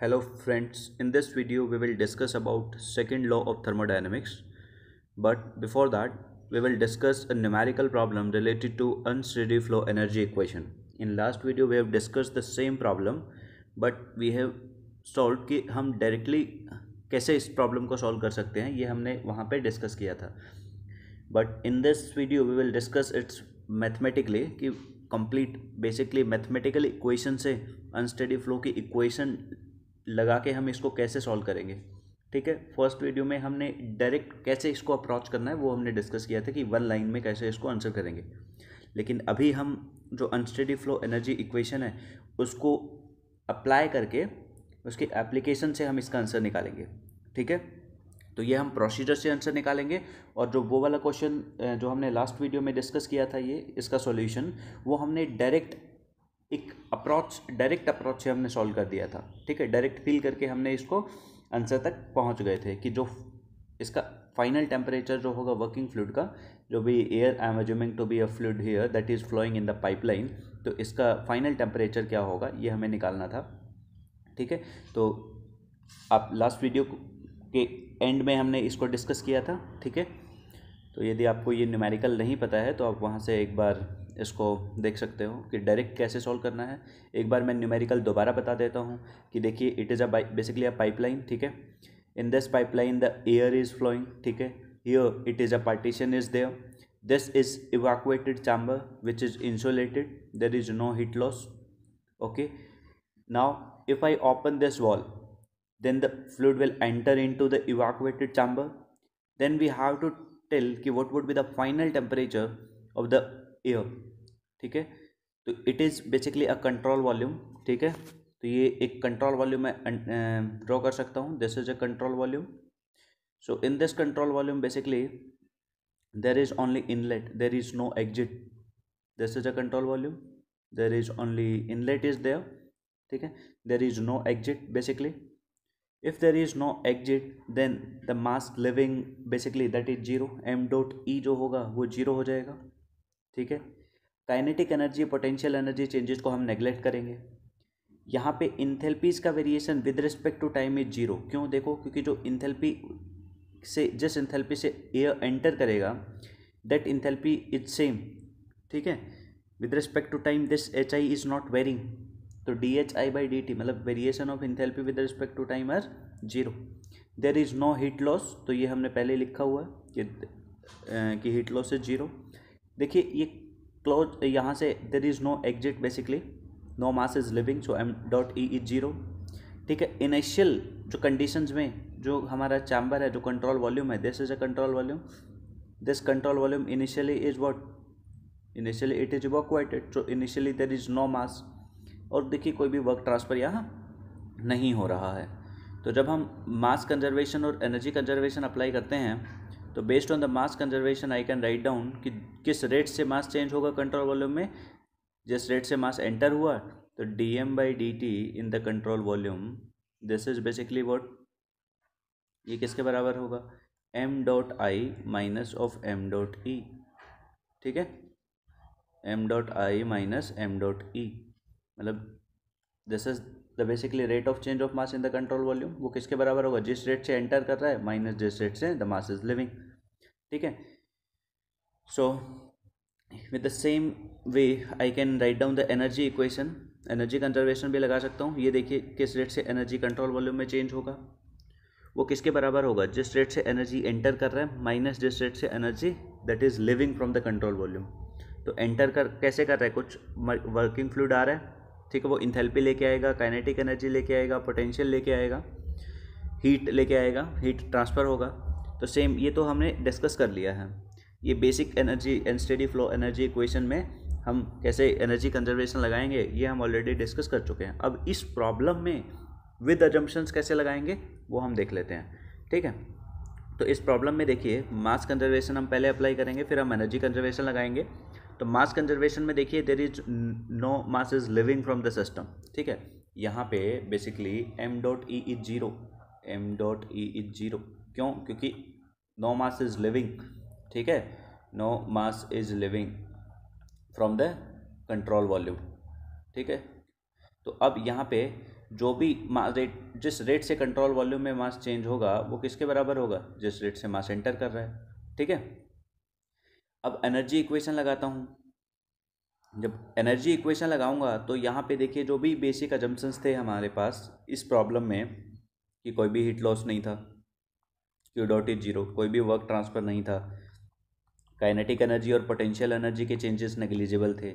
hello friends in this video we will discuss about second law of thermodynamics but before that we will discuss a numerical problem related to unsteady flow energy equation in last video we have discussed the same problem but we have solved कि हम directly कैसे इस problem को solve कर सकते हैं ये हमने वहाँ पे डिस्कस किया था but in this video we will discuss its mathematically कि कंप्लीट बेसिकली मैथमेटिकल इक्वेशन से अनस्टडी फ्लो की इक्वेशन लगा के हम इसको कैसे सॉल्व करेंगे ठीक है फर्स्ट वीडियो में हमने डायरेक्ट कैसे इसको अप्रोच करना है वो हमने डिस्कस किया था कि वन लाइन में कैसे इसको आंसर करेंगे लेकिन अभी हम जो अनस्टडी फ्लो एनर्जी इक्वेशन है उसको अप्लाई करके उसके एप्लीकेशन से हम इसका आंसर निकालेंगे ठीक है तो ये हम प्रोसीजर से आंसर निकालेंगे और जो वो वाला क्वेश्चन जो हमने लास्ट वीडियो में डिस्कस किया था ये इसका सॉल्यूशन वो हमने डायरेक्ट एक अप्रोच डायरेक्ट अप्रोच से हमने सॉल्व कर दिया था ठीक है डायरेक्ट फील करके हमने इसको आंसर तक पहुंच गए थे कि जो इसका फाइनल टेम्परेचर जो होगा वर्किंग फ्लूड का जो भी air I am assuming to be a fluid here that is flowing in the pipeline तो इसका फाइनल टेम्परेचर क्या होगा ये हमें निकालना था ठीक है तो आप लास्ट वीडियो के एंड में हमने इसको डिस्कस किया था ठीक है तो यदि आपको ये न्यूमेरिकल नहीं पता है तो आप वहाँ से एक बार इसको देख सकते हो कि डायरेक्ट कैसे सॉल्व करना है एक बार मैं न्यूमेरिकल दोबारा बता देता हूँ कि देखिए it is a basically a pipeline ठीक है in this pipeline the air is flowing ठीक है here it is a partition is there this is evacuated chamber which is insulated there is no heat loss okay now I open this wall then the fluid will enter into the evacuated chamber then we have to tell कि what would be the final temperature of the air ठीक है तो it is basically a control volume ठीक है तो ये एक control volume मैं ड्रॉ अं, अं, कर सकता हूँ this is a control volume so in this control volume basically there is only inlet there is no exit this is a control volume there is only inlet is there ठीक है there is no exit basically if there is no exit then the mass living basically that is zero M dot E जो होगा वो जीरो हो जाएगा ठीक है kinetic energy potential energy changes को हम नेग्लेक्ट करेंगे यहाँ पे इंथेल्पीज का variation with respect to time is zero क्यों देखो क्योंकि जो इंथेल्पी से जिस इंथेल्पी से एयर एंटर करेगा दैट इंथेल्पी इज सेम ठीक है with respect to time this H I is not varying तो D H I by D T मतलब variation of enthalpy with respect to time are zero there is no heat loss तो ये हमने पहले लिखा हुआ है कि कि हीट लॉस इज जीरो देखिए ये क्लोज यहाँ से there is no exit basically no mass is leaving so M dot E is zero ठीक है इनिशियल जो कंडीशन में जो हमारा चैम्बर है जो कंट्रोल वॉल्यूम है this is a control volume this control volume initially is what initially it is evacuated so initially there is no mass और देखिए कोई भी वर्क ट्रांसफ़र यहाँ नहीं हो रहा है तो जब हम मास कंजर्वेशन और एनर्जी कंजर्वेशन अप्लाई करते हैं तो based on the mass conservation I can write down कि किस रेट से मास चेंज होगा कंट्रोल वॉल्यूम में जिस रेट से मास एंटर हुआ तो D M by D T in the control volume this is basically what ये किसके बराबर होगा M dot I minus of M dot E ठीक है M dot I minus M dot E मतलब this is the basically rate of change of mass in the control volume वो किसके बराबर होगा जिस रेट से एंटर कर रहा है माइनस जिस रेट से द मास इज लिविंग ठीक है so with the same way I can write down the energy equation energy conservation भी लगा सकता हूँ ये देखिए किस रेट से एनर्जी कंट्रोल वॉल्यूम में चेंज होगा वो किसके बराबर होगा जिस रेट से एनर्जी एंटर कर रहा है माइनस जिस रेट से energy that is leaving from the control volume तो एंटर कर कैसे कर रहा है कुछ वर्किंग फ्लूड आ रहा है ठीक है वो इंथेल्पी लेके आएगा काइनेटिक एनर्जी लेके आएगा पोटेंशियल लेके आएगा हीट लेके आएगा हीट ट्रांसफ़र होगा तो सेम ये तो हमने डिस्कस कर लिया है ये basic energy and steady flow energy equation में हम कैसे एनर्जी कंजर्वेशन लगाएंगे ये हम ऑलरेडी डिस्कस कर चुके हैं अब इस प्रॉब्लम में विद एजम्पन्स कैसे लगाएंगे वो हम देख लेते हैं ठीक है तो इस प्रॉब्लम में देखिए मास कंजर्वेशन हम पहले अप्लाई करेंगे फिर हम एनर्जी कंजर्वेशन लगाएंगे तो मास कंजर्वेशन में देखिए there is no mass is leaving from the system ठीक है यहाँ पे basically M dot E is zero M dot E is zero क्यों क्योंकि नो मास इज लिविंग ठीक है no mass is leaving from the control volume ठीक है तो अब यहाँ पे जो भी मास रेट जिस रेट से कंट्रोल वॉल्यूम में मास चेंज होगा वो किसके बराबर होगा जिस रेट से मास एंटर कर रहा है ठीक है अब एनर्जी इक्वेशन लगाता हूँ जब एनर्जी इक्वेशन लगाऊंगा तो यहाँ पे देखिए जो भी बेसिक अजम्पन्स थे हमारे पास इस प्रॉब्लम में कि कोई भी हीट लॉस नहीं था क्यू डॉट इज जीरो कोई भी वर्क ट्रांसफ़र नहीं था काइनेटिक एनर्जी और पोटेंशियल एनर्जी के चेंजेस नेग्लिजिबल थे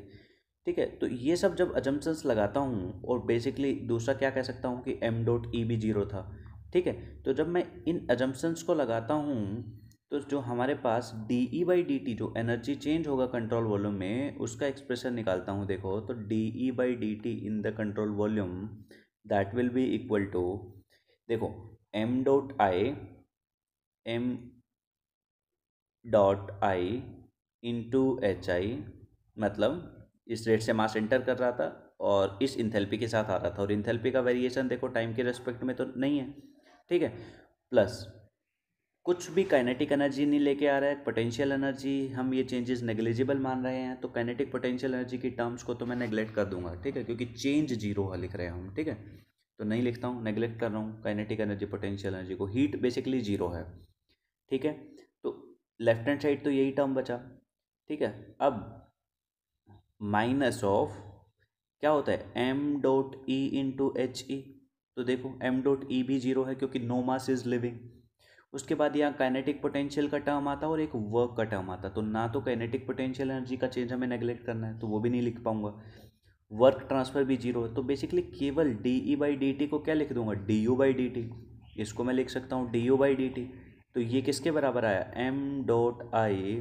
ठीक है तो ये सब जब अजम्पन्स लगाता हूँ और बेसिकली दूसरा क्या कह सकता हूँ कि एम डॉट ई भी जीरो था ठीक है तो जब मैं इन अजम्पन्स को लगाता हूँ तो जो हमारे पास D E by D T जो एनर्जी चेंज होगा कंट्रोल वॉल्यूम में उसका एक्सप्रेशन निकालता हूँ देखो तो D E by D T in the control volume that will be equal to देखो M dot I M dot I into H I मतलब इस रेट से मास एंटर कर रहा था और इस इंथेल्पी के साथ आ रहा था और इंथेल्पी का वेरिएशन देखो टाइम के रेस्पेक्ट में तो नहीं है ठीक है प्लस कुछ भी काइनेटिक एनर्जी नहीं लेके आ रहा है पोटेंशियल एनर्जी हम ये चेंजेस नेग्लिजिबल मान रहे हैं तो काइनेटिक पोटेंशियल एनर्जी की टर्म्स को तो मैं नेग्लेक्ट कर दूंगा ठीक है क्योंकि चेंज जीरो लिख रहे हैं हम ठीक है तो नहीं लिखता हूँ नेग्लेक्ट कर रहा हूँ काइनेटिक एनर्जी पोटेंशियल एनर्जी को हीट बेसिकली जीरो है ठीक है लेफ्ट हैंड साइड तो यही टर्म बचा ठीक है अब माइनस ऑफ क्या होता है M dot E into H E तो देखो एम डॉट ई भी जीरो है क्योंकि नो मास इज लिविंग उसके बाद यहाँ काइनेटिक पोटेंशियल का टर्म आता और एक वर्क का टर्म आता तो ना तो काइनेटिक पोटेंशियल एनर्जी का चेंज हमें नेग्लेक्ट करना है तो वो भी नहीं लिख पाऊंगा वर्क ट्रांसफर भी जीरो है तो बेसिकली केवल D E by D T को क्या लिख दूंगा D U by D T इसको मैं लिख सकता हूँ D U by D T तो ये किसके बराबर आया M dot I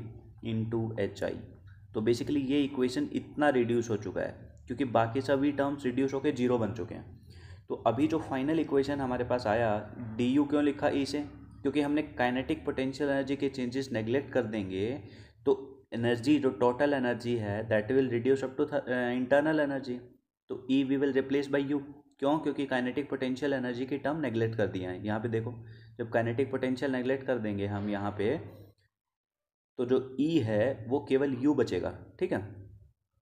into H I तो बेसिकली ये इक्वेशन इतना रिड्यूस हो चुका है क्योंकि बाकी सभी टर्म्स रिड्यूस होकर जीरो बन चुके हैं तो अभी जो फाइनल इक्वेशन हमारे पास आया डी यू क्यों लिखा ई e से क्योंकि हमने काइनेटिक पोटेंशियल एनर्जी के चेंजेस नेग्लेक्ट कर देंगे तो एनर्जी जो टोटल एनर्जी है that will reduce up to internal energy तो E we will replace by U क्यों क्योंकि काइनेटिक पोटेंशियल एनर्जी की टर्म नेग्लेक्ट कर दिया है यहाँ पे देखो जब काइनेटिक पोटेंशियल नेग्लेक्ट कर देंगे हम यहाँ पे तो जो ई e है वो केवल यू बचेगा ठीक है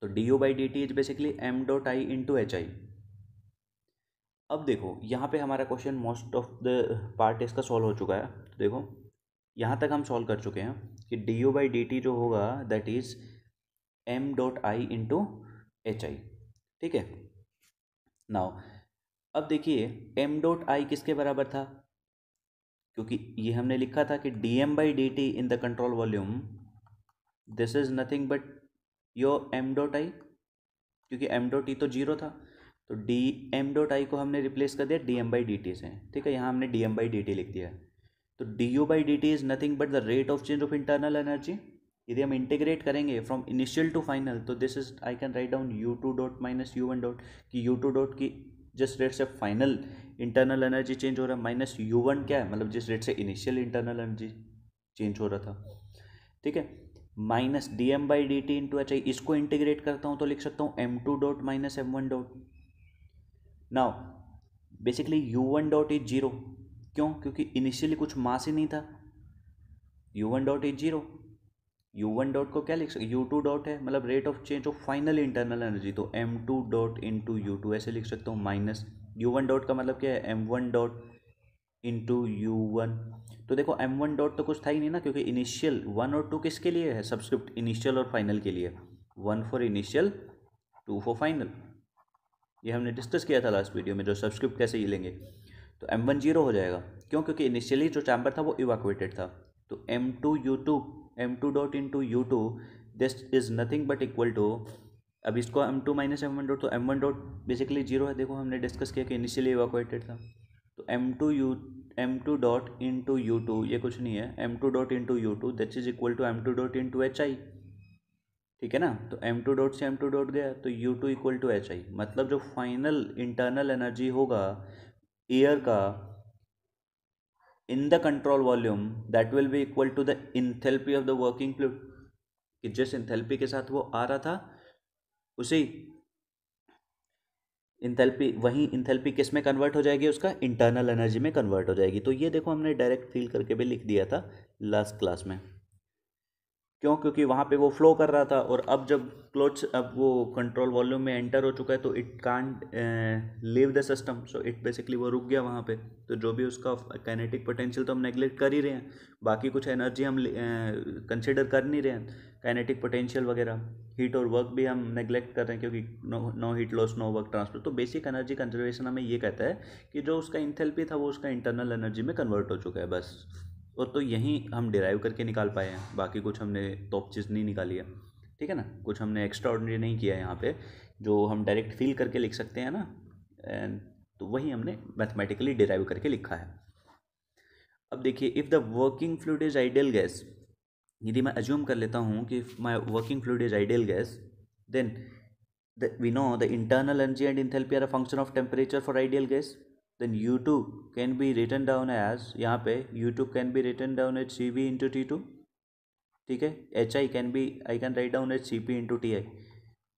तो D U by D T is basically M dot I into H I अब देखो यहाँ पे हमारा question most of the part इसका सॉल्व हो चुका है तो देखो यहाँ तक हम सॉल्व कर चुके हैं कि D U by D T जो होगा that is M dot I into H I ठीक है नाउ अब देखिए एम डॉट आई किसके बराबर था क्योंकि ये हमने लिखा था कि D M by D T in the control volume this is nothing but यो एम डॉट आई क्योंकि एम डॉट ई तो जीरो था तो डी एम डॉट आई को हमने रिप्लेस कर दिया D M by D T से ठीक है यहाँ हमने D M by D T लिख दिया तो D U by D T is nothing but the rate of change of internal energy यदि हम इंटीग्रेट करेंगे फ्रॉम इनिशियल टू फाइनल तो this is I can write down U two dot minus U one dot कि U two dot की जिस rate से final internal energy change हो रहा है माइनस यू वन क्या है मतलब जिस रेट से इनिशियल इंटरनल एनर्जी चेंज हो रहा था ठीक है minus D M by D T into H I इसको इंटीग्रेट करता हूँ तो लिख सकता हूँ M two dot minus M one dot now basically U one dot is zero क्यों क्योंकि इनिशियली कुछ मास ही नहीं था U one dot is zero U one dot को क्या लिख सकते यू टू डॉट है मतलब rate of change of final internal energy तो M two dot into U two ऐसे लिख सकता हूँ माइनस यू वन डॉट का मतलब क्या है M one dot into U one तो देखो एम वन डॉट तो कुछ था ही नहीं ना क्योंकि इनिशियल वन और टू किसके लिए है सब्सक्रिप्ट इनिशियल और फाइनल के लिए one for initial two for final ये हमने डिस्कस किया था लास्ट वीडियो में जो सब्सक्रिप्ट कैसे ही लेंगे तो एम वन जीरो हो जाएगा क्यों क्योंकि इनिशियली जो चैम्बर था वो इवाकुएटेड था तो M two U two M two dot into U two this is nothing but equal to अब इसको M two minus M one dot तो M one dot basically zero है देखो हमने डिस्कस किया कि इनिशियली इवाकुएटेड था तो M two U M two dot into U two ये कुछ नहीं है M two dot into U two that is equal to M two dot into H I ठीक है ना तो एम टू डॉट से M two dot गया तो U two equal to H I मतलब जो फाइनल इंटरनल एनर्जी होगा एयर का in the control volume that will be equal to the enthalpy of the working fluid कि जिस enthalpy के साथ वो आ रहा था उसी इंथेल्पी वहीं इंथेल्पी किस में कन्वर्ट हो जाएगी उसका इंटरनल एनर्जी में कन्वर्ट हो जाएगी तो ये देखो हमने डायरेक्ट फील करके भी लिख दिया था लास्ट क्लास में क्यों क्योंकि वहाँ पे वो फ्लो कर रहा था और अब जब क्लोच अब वो कंट्रोल वॉल्यूम में एंटर हो चुका है तो it can't leave the system so it basically वो रुक गया वहाँ पे तो जो भी उसका काइनेटिक पोटेंशियल तो हम नेग्लेक्ट कर ही रहे हैं बाकी कुछ एनर्जी हम कंसिडर uh, eh, कर नहीं रहे हैं काइनेटिक पोटेंशियल वगैरह हीट और वर्क भी हम नेग्लेक्ट कर रहे हैं क्योंकि no no heat loss no work transfer तो बेसिक एनर्जी कंजर्वेशन हमें ये कहता है कि जो उसका इंथेल्पी था वो उसका इंटरनल एनर्जी में कन्वर्ट हो चुका है बस और तो यहीं हम डिराइव करके निकाल पाए हैं बाकी कुछ हमने टॉप चीज़ नहीं निकाली है ठीक है ना कुछ हमने एक्स्ट्रा ऑर्डनरी नहीं किया है यहाँ पे जो हम डायरेक्ट फील करके लिख सकते हैं ना एंड तो वही हमने मैथमेटिकली डिराइव करके लिखा है अब देखिए if the working fluid is ideal gas यदि मैं अज्यूम कर लेता हूँ कि my working fluid is ideal gas then we know the internal energy and enthalpy are a function of temperature for ideal gas then U two can be written down as यहाँ पे U can be written down at C V into T two ठीक है H I can be I can write down at C P into T I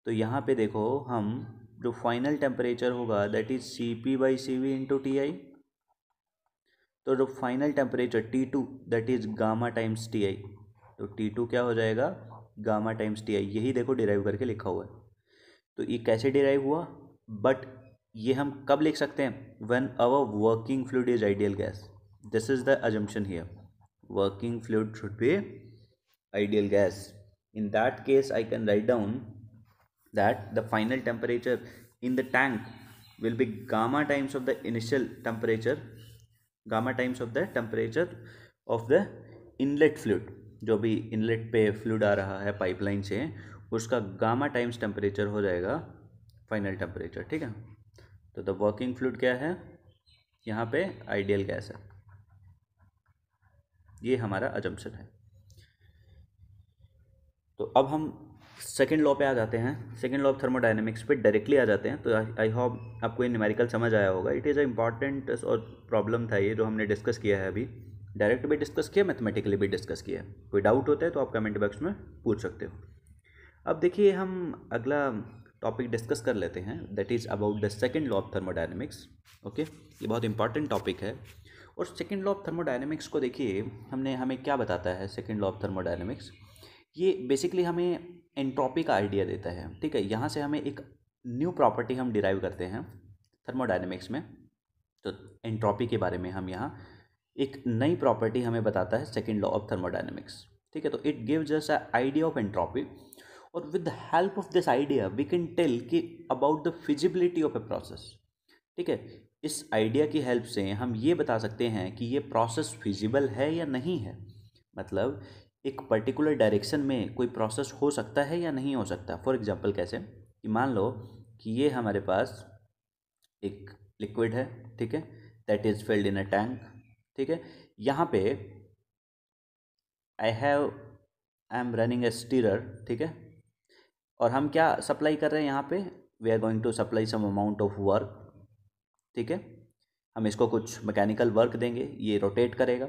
तो यहाँ पे देखो हम जो फाइनल टेम्परेचर होगा that is C P by C V into T I तो जो final temperature T two that is gamma times T I तो टी टू क्या हो जाएगा गामा टाइम्स टी आई यही देखो डिराइव करके लिखा हुआ है तो ये कैसे डिराइव हुआ बट ये हम कब लिख सकते हैं when our working fluid is ideal gas this is the assumption here working fluid should be ideal gas in that case I can write down that the final temperature in the tank will be gamma times of the initial temperature gamma times of the temperature of the inlet fluid जो भी inlet पे fluid आ रहा है pipeline से उसका gamma times temperature हो जाएगा final temperature ठीक है तो द वर्किंग फ्लूड क्या है यहाँ पे आइडियल गैस है ये हमारा अजम्पन है तो अब हम सेकेंड लॉ पे आ जाते हैं सेकेंड लॉ ऑफ थर्मोडाइनमिक्स पे डायरेक्टली आ जाते हैं तो आई होप आपको ये न्यूमेरिकल समझ आया होगा इट इज़ अ इम्पॉर्टेंट और प्रॉब्लम था ये जो हमने डिस्कस किया है अभी डायरेक्ट भी डिस्कस किया मैथमेटिकली भी डिस्कस किया कोई डाउट होता है तो आप कमेंट बॉक्स में पूछ सकते हो अब देखिए हम अगला टॉपिक डिस्कस कर लेते हैं that is about the second law of thermodynamics okay ये बहुत इंपॉर्टेंट टॉपिक है और सेकेंड लॉ ऑफ थर्मोडाइनमिक्स को देखिए हमने हमें क्या बताता है सेकेंड लॉ ऑफ थर्मोडाइनमिक्स ये बेसिकली हमें एंट्रोपी का आइडिया देता है ठीक है यहाँ से हमें एक न्यू प्रॉपर्टी हम डिराइव करते हैं थर्मोडाइनमिक्स में तो एंट्रोपी के बारे में हम यहाँ एक नई प्रॉपर्टी हमें बताता है सेकेंड लॉ ऑफ थर्मोडाइनमिक्स ठीक है तो it gives us idea of entropy और with the help of this idea we can tell कि about the feasibility of a process ठीक है इस आइडिया की हेल्प से हम ये बता सकते हैं कि ये प्रोसेस फिजिबल है या नहीं है मतलब एक पर्टिकुलर डायरेक्शन में कोई प्रोसेस हो सकता है या नहीं हो सकता फॉर एग्जाम्पल कैसे कि मान लो कि ये हमारे पास एक लिक्विड है ठीक है that is filled in a tank ठीक है यहाँ पे I have I am running a stirrer ठीक है और हम क्या सप्लाई कर रहे हैं यहाँ पे we are going to supply some amount of work ठीक है हम इसको कुछ मैकेनिकल वर्क देंगे ये रोटेट करेगा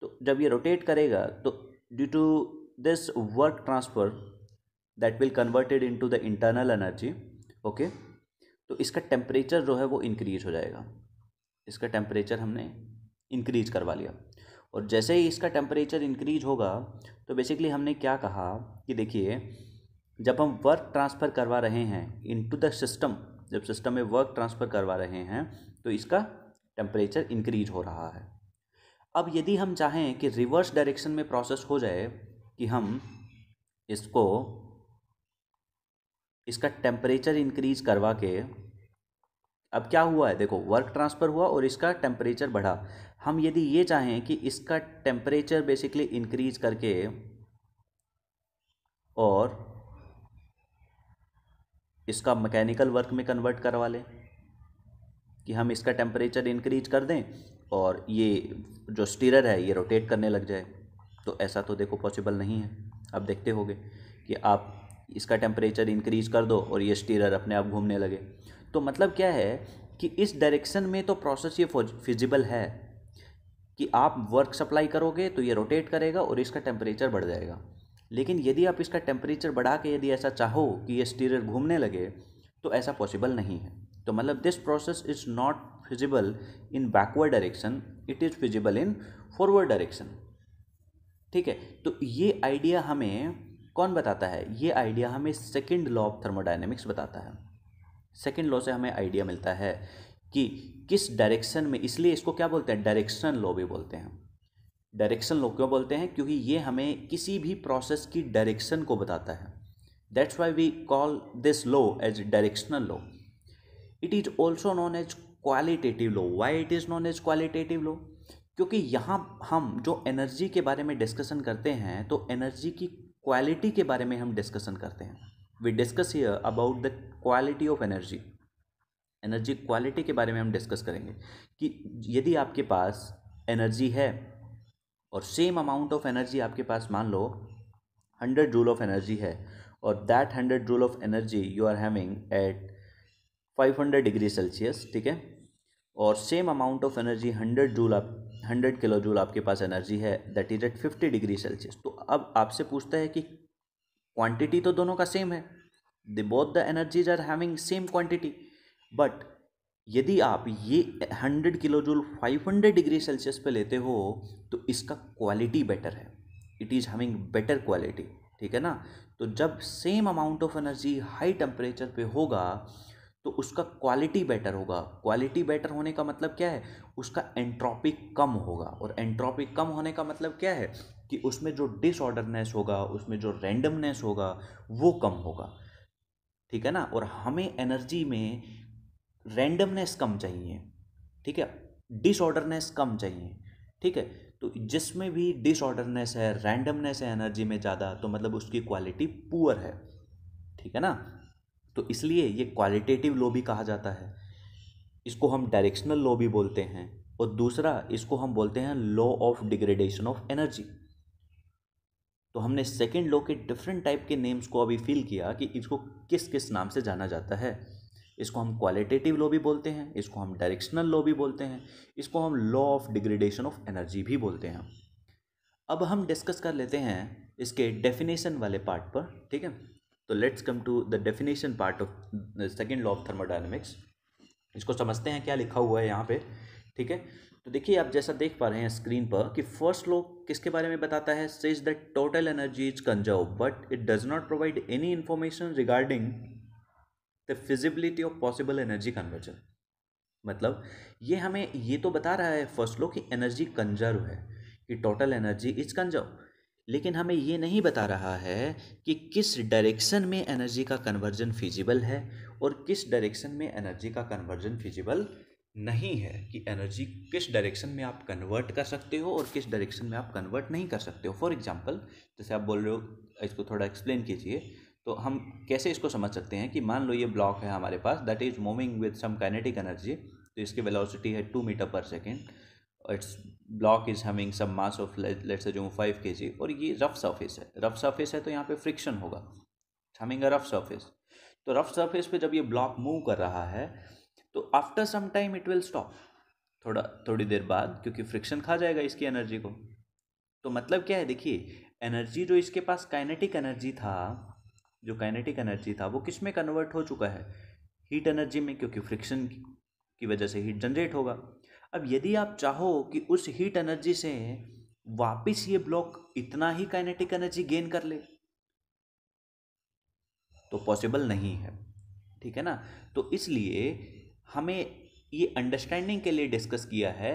तो जब ये रोटेट करेगा तो due to this work transfer that will converted into the internal energy okay तो इसका टेम्परेचर जो है वो इंक्रीज हो जाएगा इसका टेम्परेचर हमने इंक्रीज करवा लिया और जैसे ही इसका टेम्परेचर इंक्रीज होगा तो बेसिकली हमने क्या कहा कि देखिए जब हम वर्क ट्रांसफ़र करवा रहे हैं इनटू द सिस्टम जब सिस्टम में वर्क ट्रांसफ़र करवा रहे हैं तो इसका टेम्परेचर इंक्रीज हो रहा है अब यदि हम चाहें कि रिवर्स डायरेक्शन में प्रोसेस हो जाए कि हम इसको इसका टेम्परेचर इंक्रीज करवा के अब क्या हुआ है देखो वर्क ट्रांसफ़र हुआ और इसका टेम्परेचर बढ़ा हम यदि ये चाहें कि इसका टेम्परेचर बेसिकली इंक्रीज करके और इसका मैकेनिकल वर्क में कन्वर्ट करवा लें कि हम इसका टेम्परेचर इंक्रीज कर दें और ये जो स्टीरर है ये रोटेट करने लग जाए तो ऐसा तो देखो पॉसिबल नहीं है अब देखते होगे कि आप इसका टेम्परेचर इंक्रीज कर दो और ये स्टीरर अपने आप घूमने लगे तो मतलब क्या है कि इस डायरेक्शन में तो प्रोसेस ये फिजिबल है कि आप वर्क सप्लाई करोगे तो ये रोटेट करेगा और इसका टेम्परेचर बढ़ जाएगा लेकिन यदि आप इसका टेम्परेचर बढ़ा के यदि ऐसा चाहो कि ये स्टीरियर घूमने लगे तो ऐसा पॉसिबल नहीं है तो मतलब this process is not feasible in backward direction it is feasible in forward direction ठीक है तो ये आइडिया हमें कौन बताता है ये आइडिया हमें सेकेंड लॉ ऑफ थर्मोडाइनमिक्स बताता है सेकेंड लॉ से हमें आइडिया मिलता है कि किस डायरेक्शन में इसलिए इसको क्या बोलते हैं डायरेक्शन लॉ भी बोलते हैं डायरेक्शन लोग क्यों बोलते हैं क्योंकि ये हमें किसी भी प्रोसेस की डायरेक्शन को बताता है that's why we call this law as directional law it is also known as qualitative law why it is known as qualitative law क्योंकि यहाँ हम जो एनर्जी के बारे में डिस्कशन करते हैं तो एनर्जी की क्वालिटी के बारे में हम डिस्कशन करते हैं we discuss here about the quality of energy energy quality के बारे में हम डिस्कस करेंगे कि यदि आपके पास एनर्जी है और सेम अमाउंट ऑफ एनर्जी आपके पास मान लो हंड्रेड जूल ऑफ एनर्जी है और that hundred joule of energy you are having at five hundred degree Celsius ठीक है और same amount of energy hundred joule आप हंड्रेड किलो जूल आपके पास एनर्जी है that is at fifty degree Celsius तो अब आपसे पूछता है कि क्वांटिटी तो दोनों का सेम है the both the energies are having same quantity but यदि आप ये 100 किलो जूल 500 डिग्री सेल्सियस पे लेते हो तो इसका क्वालिटी बेटर है it is having better quality ठीक है ना तो जब same amount of energy high temperature पे होगा तो उसका क्वालिटी बेटर होगा क्वालिटी बेटर होने का मतलब क्या है उसका एंट्रॉपिक कम होगा और एंट्रोपिक कम होने का मतलब क्या है कि उसमें जो डिसऑर्डरनेस होगा उसमें जो रैंडमनेस होगा वो कम होगा ठीक है ना और हमें एनर्जी में रैंडमनेस कम चाहिए ठीक है डिसऑर्डरनेस कम चाहिए ठीक है तो जिसमें भी डिसऑर्डरनेस है रैंडमनेस है एनर्जी में ज़्यादा तो मतलब उसकी क्वालिटी पुअर है ठीक है ना तो इसलिए ये क्वालिटेटिव लो भी कहा जाता है इसको हम डायरेक्शनल लो भी बोलते हैं और दूसरा इसको हम बोलते हैं law of degradation of energy तो हमने सेकेंड लॉ के डिफरेंट टाइप के नेम्स को अभी फील किया कि इसको किस किस नाम से जाना जाता है इसको हम क्वालिटेटिव लॉ भी बोलते हैं इसको हम डायरेक्शनल लॉ भी बोलते हैं इसको हम law of degradation of energy भी बोलते हैं अब हम डिस्कस कर लेते हैं इसके डेफिनेशन वाले पार्ट पर ठीक है तो let's come to the definition part of second law of thermodynamics इसको समझते हैं क्या लिखा हुआ है यहाँ पे ठीक है तो देखिए आप जैसा देख पा रहे हैं स्क्रीन पर कि फर्स्ट लॉ किसके बारे में बताता है says that total energy is conserve but it does not provide any information regarding the feasibility of possible energy conversion मतलब ये हमें ये तो बता रहा है फर्स्ट लो कि एनर्जी कंजर्व है कि टोटल एनर्जी इज कंजर्व लेकिन हमें ये नहीं बता रहा है कि किस डायरेक्शन में एनर्जी का कन्वर्जन फिजिबल है और किस डायरेक्शन में एनर्जी का कन्वर्जन फिजिबल नहीं है कि एनर्जी किस डायरेक्शन में आप कन्वर्ट कर सकते हो और किस डायरेक्शन में आप कन्वर्ट नहीं कर सकते हो फॉर एग्जाम्पल जैसे आप बोल रहे हो इसको थोड़ा एक्सप्लेन कीजिए तो हम कैसे इसको समझ सकते हैं कि मान लो ये ब्लॉक है हमारे पास that is moving with some kinetic energy तो इसकी वेलोसिटी है two metre per second it's block is having some mass of let's जो फाइव के जी और ये रफ सरफेस है रफ सरफेस है तो यहाँ पे फ्रिक्शन होगा हैविंग अ रफ सरफेस तो रफ सरफेस पे जब ये ब्लॉक मूव कर रहा है तो after some time it will stop थोड़ा थोड़ी देर बाद क्योंकि फ्रिक्शन खा जाएगा इसकी एनर्जी को तो मतलब क्या है देखिए एनर्जी जो इसके पास काइनेटिक एनर्जी था जो काइनेटिक एनर्जी था वो किस में कन्वर्ट हो चुका है हीट एनर्जी में क्योंकि फ्रिक्शन की वजह से हीट जनरेट होगा अब यदि आप चाहो कि उस हीट एनर्जी से वापस ये ब्लॉक इतना ही काइनेटिक एनर्जी गेन कर ले तो पॉसिबल नहीं है ठीक है ना तो इसलिए हमें ये अंडरस्टैंडिंग के लिए डिस्कस किया है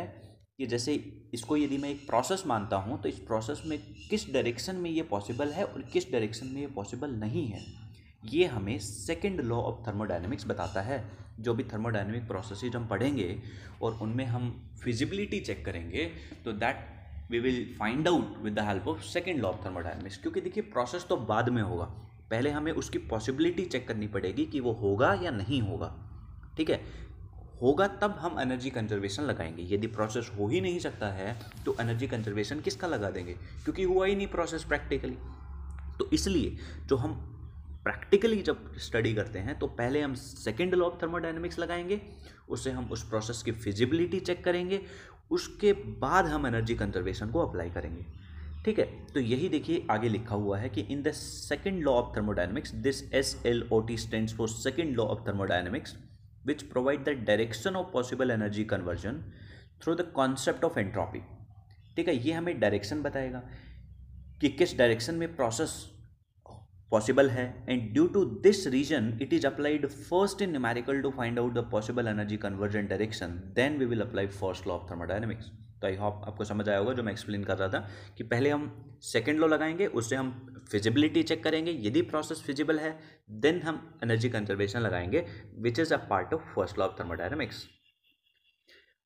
कि जैसे इसको यदि मैं एक प्रोसेस मानता हूँ तो इस प्रोसेस में किस डायरेक्शन में ये पॉसिबल है और किस डायरेक्शन में ये पॉसिबल नहीं है ये हमें सेकेंड लॉ ऑफ थर्मोडाइनमिक्स बताता है जो भी थर्मोडाइनमिक प्रोसेसेज हम पढ़ेंगे और उनमें हम फिजिबिलिटी चेक करेंगे तो that we will find out with the help of second law of thermodynamics क्योंकि देखिए प्रोसेस तो बाद में होगा पहले हमें उसकी पॉसिबिलिटी चेक करनी पड़ेगी कि वो होगा या नहीं होगा ठीक है होगा तब हम एनर्जी कंजर्वेशन लगाएंगे यदि प्रोसेस हो ही नहीं सकता है तो एनर्जी कंजर्वेशन किसका लगा देंगे क्योंकि हुआ ही नहीं प्रोसेस प्रैक्टिकली तो इसलिए जो हम प्रैक्टिकली जब स्टडी करते हैं तो पहले हम सेकेंड लॉ ऑफ थर्मोडाइनमिक्स लगाएंगे उससे हम उस प्रोसेस की फिजिबिलिटी चेक करेंगे उसके बाद हम एनर्जी कंजर्वेशन को अप्लाई करेंगे ठीक है तो यही देखिए आगे लिखा हुआ है कि in the second law of thermodynamics this S L O T stand for second law of thermodynamics which provide the direction of possible energy conversion through the concept of entropy ठीक है ये हमें डायरेक्शन बताएगा कि किस direction में process possible है and due to this reason it is applied first in numerical to find out the possible energy conversion direction then we will apply first law of thermodynamics तो I hope आपको समझ आया होगा जो मैं explain कर रहा था कि पहले हम सेकेंड लॉ लगाएंगे उससे हम फिजिबिलिटी चेक करेंगे यदि प्रोसेस फिजिबल है देन हम एनर्जी कंजर्वेशन लगाएंगे which is a part of first law of thermodynamics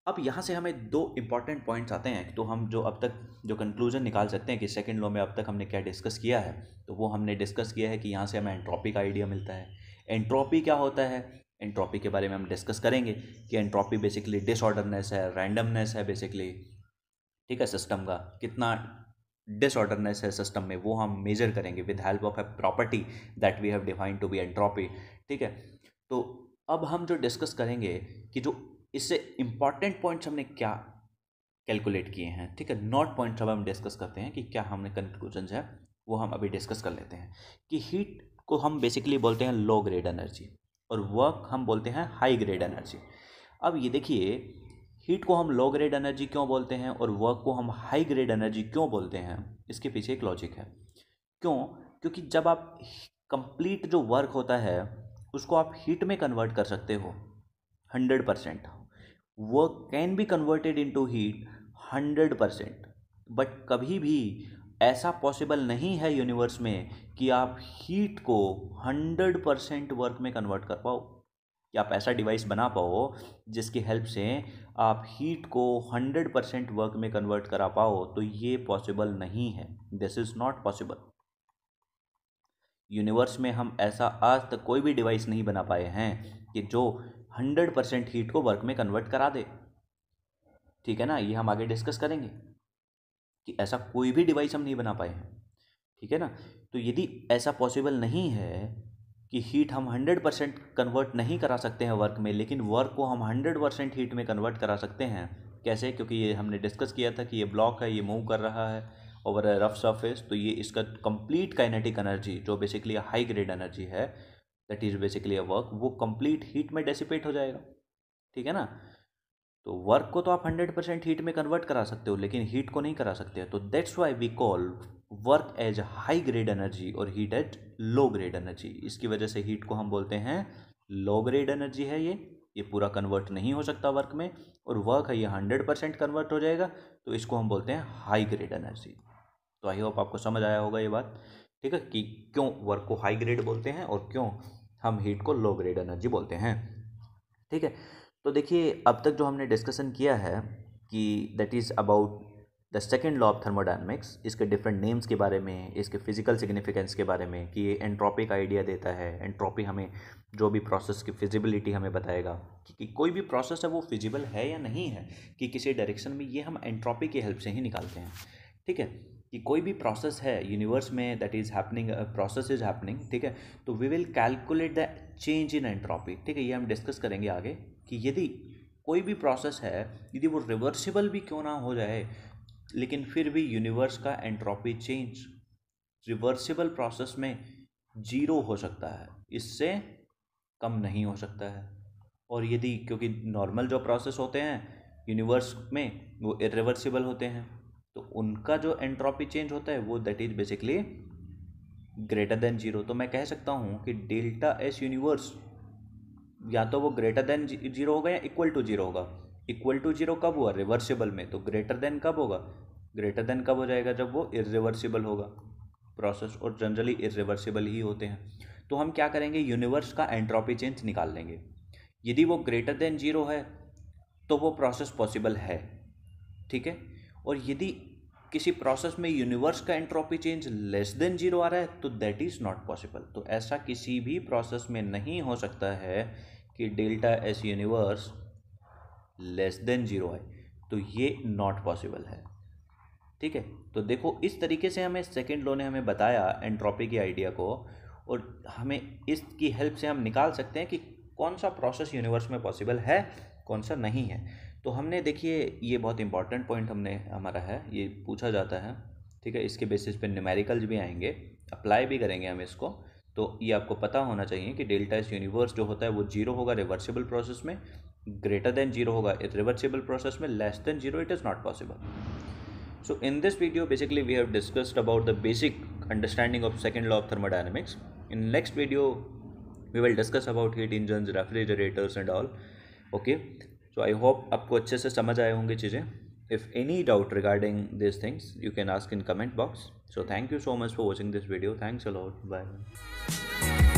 अब यहाँ से हमें दो इंपॉर्टेंट पॉइंट्स आते हैं तो हम जो अब तक जो कंक्लूजन निकाल सकते हैं कि सेकेंड लॉ में अब तक हमने क्या डिस्कस किया है तो वो हमने डिस्कस किया है कि यहाँ से हमें एंट्रॉपी का आइडिया मिलता है एंट्रॉपी क्या होता है एंट्रॉपी के बारे में हम डिस्कस करेंगे कि एंट्रॉपी बेसिकली डिसऑर्डरनेस है रैंडमनेस है बेसिकली ठीक है सिस्टम का कितना डिसऑर्डरनेस है सिस्टम में वो हम मेजर करेंगे with help of a property that we have defined to be entropy ठीक है तो अब हम जो डिस्कस करेंगे कि जो इससे इम्पॉर्टेंट पॉइंट्स हमने क्या कैलकुलेट किए हैं ठीक है नॉट पॉइंट्स अब हम डिस्कस करते हैं कि क्या हमने कंक्लूजन है वो हम अभी डिस्कस कर लेते हैं कि हीट को हम बेसिकली बोलते हैं लो ग्रेड एनर्जी और वर्क हम बोलते हैं हाई ग्रेड एनर्जी अब ये देखिए हीट को हम लो ग्रेड एनर्जी क्यों बोलते हैं और वर्क को हम हाई ग्रेड एनर्जी क्यों बोलते हैं इसके पीछे एक लॉजिक है क्यों क्योंकि जब आप कंप्लीट जो वर्क होता है उसको आप हीट में कन्वर्ट कर सकते हो hundred percent work can be converted into heat hundred percent but कभी भी ऐसा पॉसिबल नहीं है यूनिवर्स में कि आप हीट को हंड्रेड परसेंट वर्क में कन्वर्ट कर पाओ कि आप ऐसा डिवाइस बना पाओ जिसकी हेल्प से आप हीट को 100 परसेंट वर्क में कन्वर्ट करा पाओ तो ये पॉसिबल नहीं है this is not possible universe में हम ऐसा आज तक कोई भी डिवाइस नहीं बना पाए हैं कि जो 100 परसेंट हीट को वर्क में कन्वर्ट करा दे ठीक है ना ये हम आगे डिस्कस करेंगे कि ऐसा कोई भी डिवाइस हम नहीं बना पाए हैं ठीक है ना तो यदि ऐसा पॉसिबल नहीं है कि हीट हम 100 परसेंट कन्वर्ट नहीं करा सकते हैं वर्क में लेकिन वर्क को हम 100 परसेंट हीट में कन्वर्ट करा सकते हैं कैसे क्योंकि ये हमने डिस्कस किया था कि ये ब्लॉक है ये मूव कर रहा है ओवर रफ सरफेस तो ये इसका कंप्लीट काइनेटिक एनर्जी जो बेसिकली हाई ग्रेड एनर्जी है that is basically a work वो कंप्लीट हीट में डेसिपेट हो जाएगा ठीक है ना तो वर्क को तो आप हंड्रेड परसेंट हीट में कन्वर्ट करा सकते हो लेकिन हीट को नहीं करा सकते तो that's why we call work as high grade energy और heat as low grade energy इसकी वजह से हीट को हम बोलते हैं लो ग्रेड एनर्जी है ये ये पूरा कन्वर्ट नहीं हो सकता वर्क में और वर्क है ये हंड्रेड परसेंट कन्वर्ट हो जाएगा तो इसको हम बोलते हैं हाई ग्रेड एनर्जी तो आई होप आपको समझ आया होगा ये बात ठीक है कि क्यों वर्क को हाई ग्रेड बोलते हैं और क्यों हम हीट को लो ग्रेड एनर्जी बोलते हैं ठीक है तो देखिए अब तक जो हमने डिस्कशन किया है कि that is about the second law of thermodynamics इसके डिफरेंट नेम्स के बारे में इसके फिजिकल सिग्निफिकेंस के बारे में कि ये एंट्रोपी का आइडिया देता है एंट्रोपी हमें जो भी प्रोसेस की फिजिबिलिटी हमें बताएगा कि, कि कोई भी प्रोसेस है वो फिजिबल है या नहीं है कि किसी डायरेक्शन में ये हम एंट्रोपी की हेल्प से ही निकालते हैं ठीक है कि कोई भी प्रोसेस है यूनिवर्स में that is happening process is happening ठीक है तो we will calculate the change in entropy ठीक है ये हम डिस्कस करेंगे आगे कि यदि कोई भी प्रोसेस है यदि वो रिवर्सिबल भी क्यों ना हो जाए लेकिन फिर भी यूनिवर्स का एंट्रोपी चेंज रिवर्सिबल प्रोसेस में जीरो हो सकता है इससे कम नहीं हो सकता है और यदि क्योंकि नॉर्मल जो प्रोसेस होते हैं यूनिवर्स में वो इरिवर्सिबल होते हैं तो उनका जो एंट्रोपी चेंज होता है वो that is basically greater than zero तो मैं कह सकता हूँ कि डेल्टा एस यूनिवर्स या तो वो ग्रेटर देन जीरो होगा या इक्वल टू जीरो होगा इक्वल टू जीरो कब हुआ रिवर्सिबल में तो ग्रेटर देन कब होगा ग्रेटर देन कब हो जाएगा जब वो इरिवर्सिबल होगा प्रोसेस और जनरली इरिवर्सिबल ही होते हैं तो हम क्या करेंगे यूनिवर्स का एंट्रोपी चेंज निकाल लेंगे यदि वो ग्रेटर देन जीरो है तो वो प्रोसेस पॉसिबल है ठीक है और यदि किसी प्रोसेस में यूनिवर्स का entropy change less than zero आ रहा है तो दैट इज़ नॉट पॉसिबल तो ऐसा किसी भी प्रोसेस में नहीं हो सकता है कि delta S universe less than zero है तो ये नॉट पॉसिबल है ठीक है तो देखो इस तरीके से हमें सेकेंड लो ने हमें बताया एंट्रोपी की आइडिया को और हमें इसकी हेल्प से हम निकाल सकते हैं कि कौन सा प्रोसेस यूनिवर्स में पॉसिबल है कौन सा नहीं है तो हमने देखिए ये बहुत इंपॉर्टेंट पॉइंट हमने हमारा है ये पूछा जाता है ठीक है इसके बेसिस पे न्यूमेरिकल्स भी आएंगे अप्लाई भी करेंगे हम इसको तो ये आपको पता होना चाहिए कि डेल्टा एस यूनिवर्स जो होता है वो जीरो होगा रिवर्सिबल प्रोसेस में ग्रेटर देन जीरो होगा इट रिवर्सिबल प्रोसेस में less than zero it is not possible so in this video basically we have discussed about the basic understanding of second law of thermodynamics in next video we will discuss about heat engine refrigerators and all okay so I hope आपको अच्छे से समझ आए होंगे चीज़ें if any doubt regarding this things you can ask in comment box so thank you so much for watching this video thanks a lot bye